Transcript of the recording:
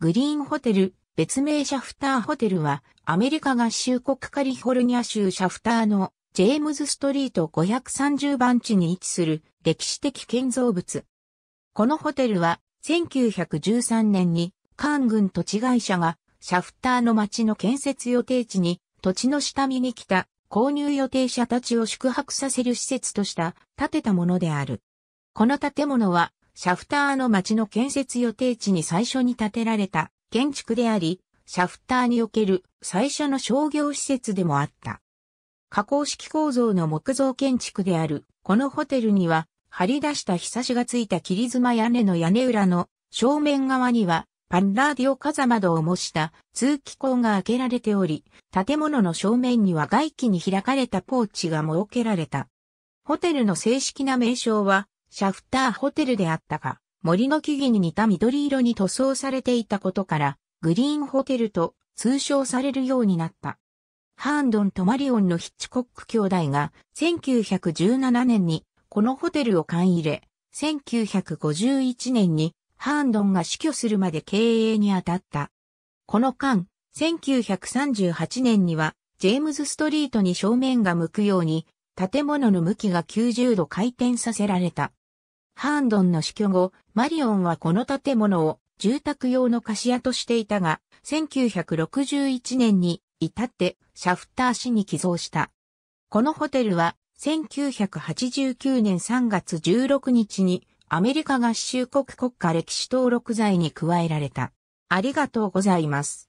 グリーンホテル、別名シャフターホテルは、アメリカ合衆国カリフォルニア州シャフターのジェームズストリート530番地に位置する歴史的建造物。このホテルは、1913年に、カーン軍土地会社が、シャフターの町の建設予定地に、土地の下見に来た、購入予定者たちを宿泊させる施設とした、建てたものである。この建物は、シャフターの町の建設予定地に最初に建てられた建築であり、シャフターにおける最初の商業施設でもあった。加工式構造の木造建築である、このホテルには、張り出した日差しがついた切妻屋根の屋根裏の正面側には、パンラーディオ風窓を模した通気口が開けられており、建物の正面には外気に開かれたポーチが設けられた。ホテルの正式な名称は、シャフターホテルであったが、森の木々に似た緑色に塗装されていたことから、グリーンホテルと通称されるようになった。ハーンドンとマリオンのヒッチコック兄弟が1917年にこのホテルを勘入れ、1951年にハーンドンが死去するまで経営に当たった。この間、1938年にはジェームズストリートに正面が向くように建物の向きが90度回転させられた。ハーンドンの死去後、マリオンはこの建物を住宅用の貸し屋としていたが、1961年に至ってシャフター市に寄贈した。このホテルは1989年3月16日にアメリカ合衆国国家歴史登録罪に加えられた。ありがとうございます。